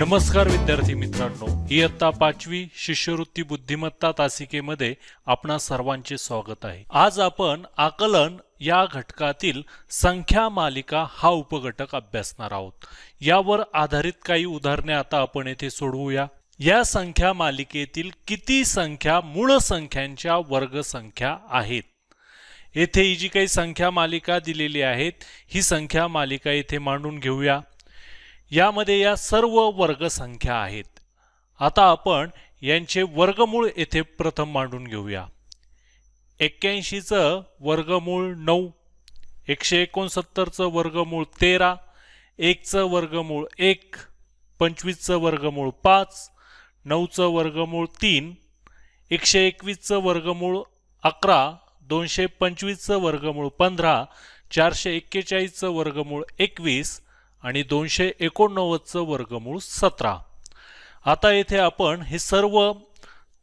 नमस्कार विद्यार्थी मित्रांनो इयत्ता पाचवी शिष्यवृत्ती बुद्धिमत्ता तासिकेमध्ये आपणा सर्वांचे स्वागत आहे आज आपण आकलन या घटकातील संख्या मालिका हा उपघटक अभ्यासणार आहोत यावर आधारित काही उदाहरणे आता आपण येथे सोडवूया या संख्या मालिकेतील किती संख्या मूळ संख्यांच्या वर्ग संख्या आहेत येथे ही जी काही संख्या मालिका दिलेली आहेत ही संख्या मालिका येथे मांडून घेऊया यामध्ये या सर्व वर्गसंख्या आहेत आता आपण यांचे वर्गमूळ येथे प्रथम मांडून घेऊया एक्क्याऐंशीचं वर्गमूळ नऊ एकशे एकोणसत्तरचं वर्गमूळ तेरा एकचं वर्गमूळ एक पंचवीसचं वर्गमूळ पाच नऊचं वर्गमूळ तीन एकशे एकवीसचं वर्गमूळ अकरा दोनशे पंचवीसचं वर्गमूळ पंधरा चारशे एक्केचाळीसचं वर्गमूळ एकवीस आणि दोनशे एकोणनव्वदचं वर्गमूळ सतरा आता येथे आपण हे सर्व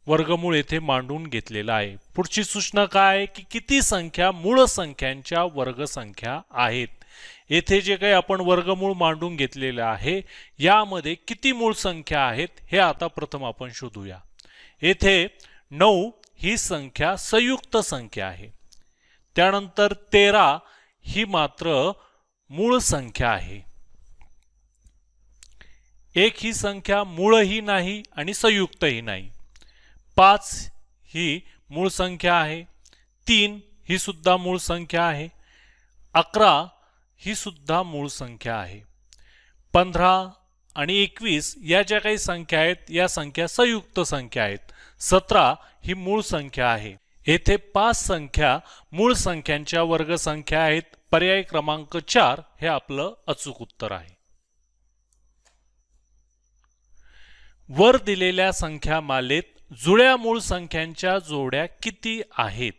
वर्गमूळ येथे मांडून घेतलेलं आहे पुढची सूचना काय आहे की किती संख्या मूळ संख्यांच्या वर्गसंख्या आहेत येथे जे काही आपण वर्गमूळ मांडून घेतलेलं आहे यामध्ये किती मूळ संख्या आहेत हे आता प्रथम आपण शोधूया येथे नऊ ही संख्या संयुक्त संख्या आहे त्यानंतर तेरा ही मात्र मूळ संख्या आहे एक ही संख्या मूळही नाही आणि संयुक्तही नाही पाच ही मूळ संख्या आहे तीन ही सुद्धा मूळ संख्या आहे अकरा ही सुद्धा मूळ संख्या आहे पंधरा आणि एकवीस या ज्या काही संख्या आहेत या संख्या संयुक्त संख्या आहेत सतरा ही मूळ संख्या आहे येथे पाच संख्या मूळ संख्यांच्या वर्गसंख्या आहेत पर्याय क्रमांक चार हे आपलं अचूक उत्तर आहे वर दिलेल्या संख्यामालेत जुळ्या मूळ संख्यांच्या जोड्या किती आहेत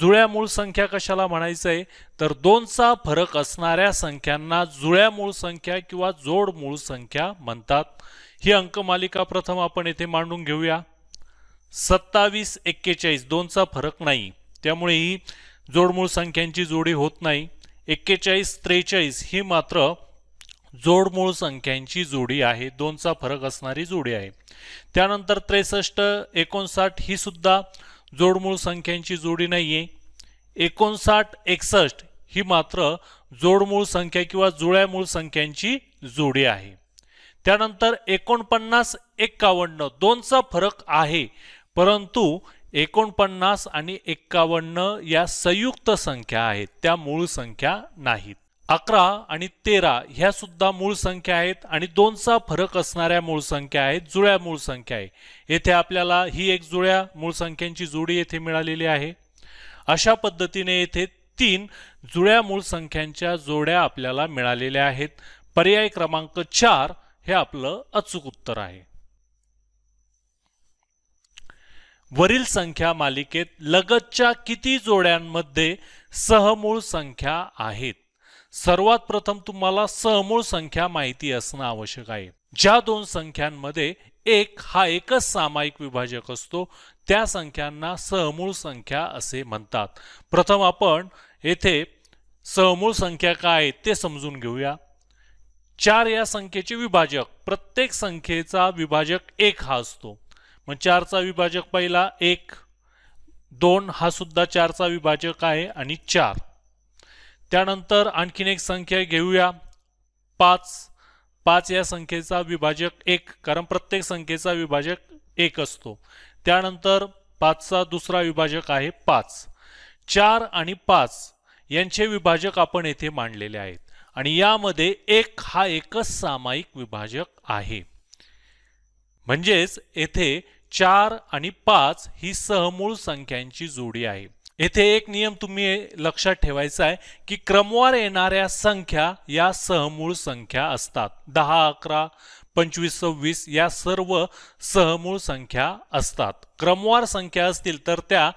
जुळ्या मूळ संख्या कशाला म्हणायचं आहे तर दोनचा फरक असणाऱ्या संख्यांना जुळ्या मूळ संख्या किंवा जोड मूळ संख्या म्हणतात ही अंकमालिका प्रथम आपण येथे मांडून घेऊया सत्तावीस एक्केचाळीस दोनचा फरक नाही त्यामुळे ही जोडमूळ संख्यांची जोडी होत नाही एक्केचाळीस त्रेचाळीस ही मात्र जोडमूळ संख्यांची जोडी आहे दोनचा फरक असणारी जोडी आहे त्यानंतर त्रेसष्ट एकोणसाठ ही सुद्धा जोडमूळ संख्यांची जोडी नाही आहे एकोणसाठ एकसष्ट ही मात्र जोडमूळ संख्या किंवा जुळ्या मूळ संख्यांची जोडी आहे त्यानंतर एकोणपन्नास एक्कावन्न दोनचा फरक आहे परंतु एकोणपन्नास आणि एक्कावन्न या संयुक्त संख्या आहेत त्या मूळ संख्या नाहीत अकरा आणि तेरा ह्या सुद्धा मूळ संख्या आहेत आणि दोनचा फरक असणाऱ्या मूळ संख्या आहेत जुळ्या मूळ संख्या आहे येथे आपल्याला ही एक जुळ्या मूळ संख्यांची जोडी येथे मिळालेली आहे अशा पद्धतीने येथे तीन जुळ्या मूळ संख्यांच्या जोड्या आपल्याला मिळालेल्या आहेत पर्याय क्रमांक चार हे आपलं अचूक उत्तर आहे वरील संख्या मालिकेत लगतच्या किती जोड्यांमध्ये सहमूळ संख्या आहेत सर्वात प्रथम तुम्हाला सहमूळ संख्या माहिती असणं आवश्यक आहे ज्या दोन संख्यांमध्ये एक हा एकच सामायिक विभाजक असतो त्या संख्यांना सहमूळ संख्या असे म्हणतात प्रथम आपण येथे सहमूळ संख्या काय आहे ते समजून घेऊया चार या संख्येचे विभाजक प्रत्येक संख्येचा विभाजक एक हा असतो मग चारचा विभाजक पहिला एक दोन हा सुद्धा चारचा विभाजक आहे आणि चार त्यानंतर आणखीन एक संख्या घेऊया पाच पाच या संख्येचा विभाजक एक कारण प्रत्येक संख्येचा विभाजक एक असतो त्यानंतर पाचचा दुसरा विभाजक आहे पाच चार आणि पाच यांचे विभाजक आपण येथे मांडलेले आहेत आणि यामध्ये एक हा एकच सामायिक विभाजक आहे म्हणजेच येथे चार आणि पाच ही सहमूळ संख्यांची जोडी आहे येथे एक नियम तुम्ही लक्षात ठेवायचा आहे की क्रमवार येणाऱ्या संख्या या सहमूळ संख्या असतात दहा अकरा पंचवीस सव्वीस या सर्व सहमूळ संख्या असतात क्रमवार संख्या असतील तर त्या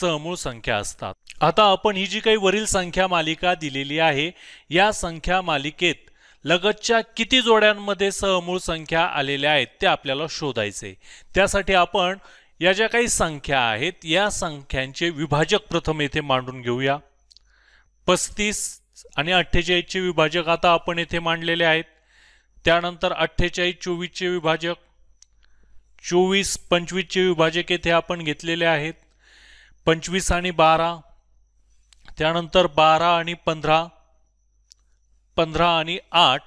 सहमूळ संख्या असतात आता आपण ही जी काही वरील संख्या मालिका दिलेली आहे या संख्या मालिकेत लगतच्या किती जोड्यांमध्ये सहमूळ संख्या आलेल्या आहेत ते आपल्याला शोधायचे त्यासाठी आपण या ज्या काही संख्या आहेत या संख्यांचे विभाजक प्रथम येथे मांडून घेऊया पस्तीस आणि अठ्ठेचाळीसचे विभाजक आता आपण येथे मांडलेले आहेत त्यानंतर अठ्ठेचाळीस चोवीसचे विभाजक चोवीस पंचवीसचे विभाजक येथे आपण घेतलेले आहेत पंचवीस आणि बारा त्यानंतर बारा आणि पंधरा पंधरा आणि आठ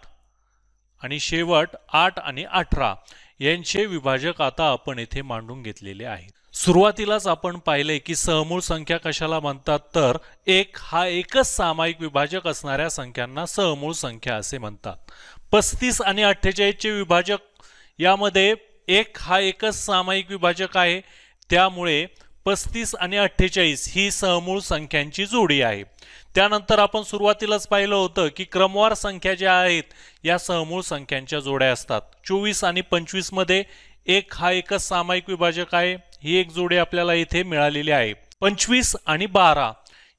आणि शेवट आठ आणि अठरा यांचे विभाजक आता आपण येथे मांडून घेतलेले आहेत सुरुवातीलाच आपण पाहिले की सहमूळ संख्या कशाला म्हणतात तर एक हा एकच सामायिक विभाजक असणाऱ्या संख्यांना सहमूळ संख्या असे म्हणतात पस्तीस आणि चे विभाजक यामध्ये एक हा एकच सामायिक विभाजक आहे त्यामुळे पस्तीस आणि अठ्ठेचाळीस ही सहमूळ संख्यांची जोडी आहे त्यानंतर आपण सुरुवातीलाच पाहिलं होतं की क्रमवार संख्या ज्या आहेत या सहमूळ संख्यांच्या जोड्या असतात चोवीस आणि पंचवीसमध्ये एक हा एकच सामायिक विभाजक आहे ही एक जोडी आपल्याला इथे मिळालेली आहे पंचवीस आणि बारा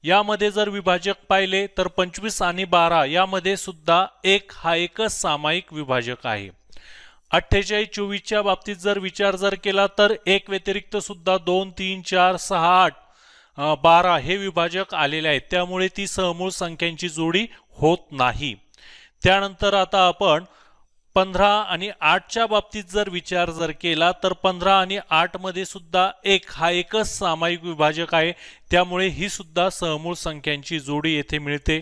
यामध्ये जर विभाजक पाहिले तर पंचवीस आणि बारा यामध्ये सुद्धा एक हा एकच सामायिक विभाजक आहे अठ्ठेचाळीस चोवीसच्या बाबतीत जर विचार जर केला तर एक व्यतिरिक्त सुद्धा दोन तीन चार सहा आठ बारा हे विभाजक आलेले आहेत त्यामुळे ती सहमूळ संख्यांची जोडी होत नाही त्यानंतर आता आपण पंधरा आणि आठच्या बाबतीत जर विचार जर केला तर पंधरा आणि आठमध्ये सुद्धा एक हा एकच सामायिक विभाजक आहे त्यामुळे ही सुद्धा सहमूळ संख्यांची जोडी येथे मिळते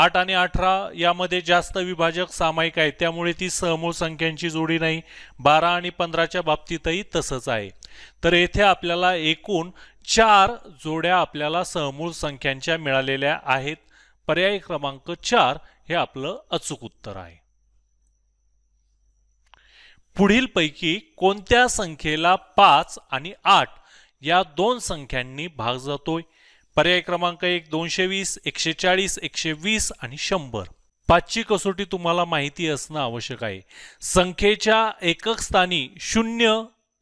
आठ आणि अठरा यामध्ये जास्त विभाजक सामायिक आहे त्यामुळे ती सहमूळ संख्यांची जोडी नाही बारा आणि पंधराच्या बाबतीतही तसंच आहे तर येथे आपल्याला एकूण चार जोड्या आपल्याला सहमूळ संख्यांच्या मिळालेल्या आहेत पर्याय क्रमांक चार हे आपलं अचूक उत्तर आहे पुढीलपैकी कोणत्या संख्येला पाच आणि आठ या दोन संख्यांनी भाग जातोय पर्याय क्रमांक एक दोनशे वीस एकशे चाळीस एकशे वीस आणि शंभर पाचची कसोटी तुम्हाला माहिती असणं आवश्यक आहे संख्येच्या एकक स्थानी शून्य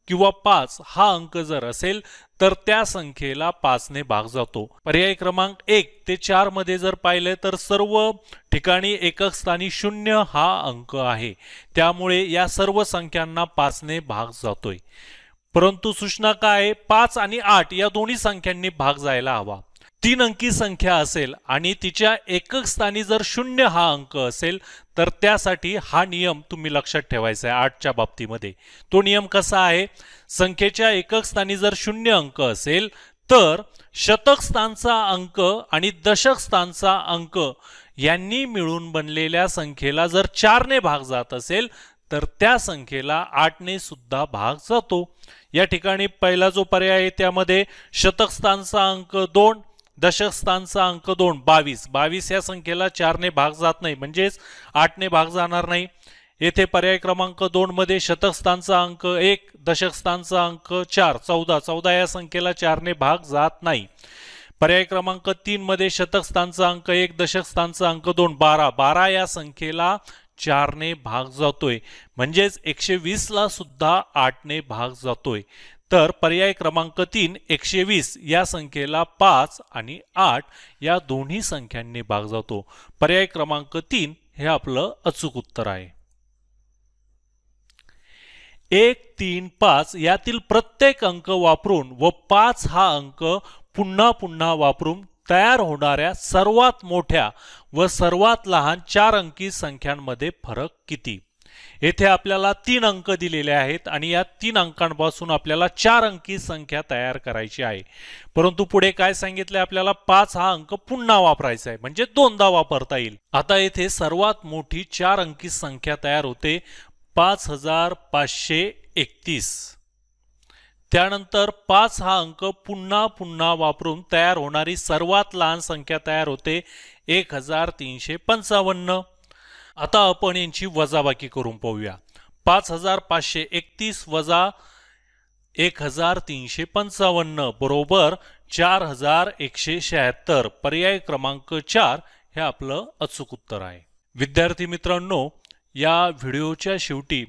किंवा पाच हा अंक जर असेल तर त्या संख्येला पाचने भाग जातो पर्याय क्रमांक एक ते चार मध्ये जर पाहिले तर सर्व ठिकाणी एकक स्थानी शून्य हा अंक आहे त्यामुळे या सर्व संख्यांना पाचने भाग जातोय परंतु सूचना काय पाच आणि आठ या दोन्ही संख्यांनी भाग जायला हवा तीन अंकी संख्या असेल आणि तिच्या एकक स्थानी जर शून्य हा अंक असेल तर त्यासाठी हा नियम तुम्ही लक्षात ठेवायचा आहे आठच्या बाबतीमध्ये तो नियम कसा आहे संख्येच्या एकक स्थानी जर शून्य अंक असेल तर शतक स्थानचा अंक आणि दशक स्थानचा अंक यांनी मिळून बनलेल्या संख्येला जर चारने भाग जात असेल तर त्या संख्येला आठने सुद्धा भाग जातो या ठिकाणी पहिला जो पर्याय आहे त्यामध्ये शतकस्थानचा अंक दोन दशस्थानचा अंक दोन बावीस बावीस या संख्येला चारने भाग जात नाही म्हणजेच आठने भाग जाणार नाही येथे पर्याय क्रमांक दोनमध्ये शतकस्थानचा अंक एक दशकस्थानचा अंक चार चौदा चौदा या संख्येला चारने भाग जात नाही पर्याय क्रमांक तीनमध्ये शतकस्थानचा अंक एक दशकस्थानचा अंक दोन बारा बारा या संख्येला चारने भाग जातोय म्हणजेच एकशे वीसला सुद्धा आठने भाग जातोय तर पर्याय क्रमांक तीन एकशे वीस या संख्येला पाच आणि आठ या दोन्ही संख्यांनी भाग जातो पर्याय क्रमांक तीन हे आपलं अचूक उत्तर आहे एक तीन पाच यातील प्रत्येक अंक वापरून व पाच हा अंक पुन्हा पुन्हा वापरून तयार होणाऱ्या सर्वात मोठ्या व सर्वात लहान चार अंकी संख्यांमध्ये फरक किती येथे आपल्याला तीन अंक दिलेले आहेत आणि या तीन अंकांपासून आपल्याला चार अंकी संख्या तयार करायची आहे परंतु पुढे काय सांगितले आपल्याला पाच हा अंक पुन्हा वापरायचा आहे म्हणजे दोनदा वापरता येईल आता येथे सर्वात मोठी चार अंकी संख्या तयार होते पाच हजार पाचशे एकतीस त्यानंतर पाच हा अंक पुन्हा पुन्हा वापरून तयार होणारी सर्वात लहान संख्या तयार होते एक हजार तीनशे पंचावन्न आता आपण यांची वजाबाकी करून पाहूया पाच हजार पाचशे एकतीस वजा एक हजार तीनशे पंचावन्न बरोबर चार हजार एकशे शहात्तर पर्याय क्रमांक चार हे आपलं अचूक उत्तर आहे विद्यार्थी मित्रांनो या व्हिडिओच्या शेवटी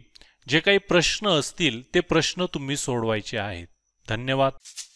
जे काही प्रश्न असतील ते प्रश्न तुम्ही सोडवायचे आहेत धन्यवाद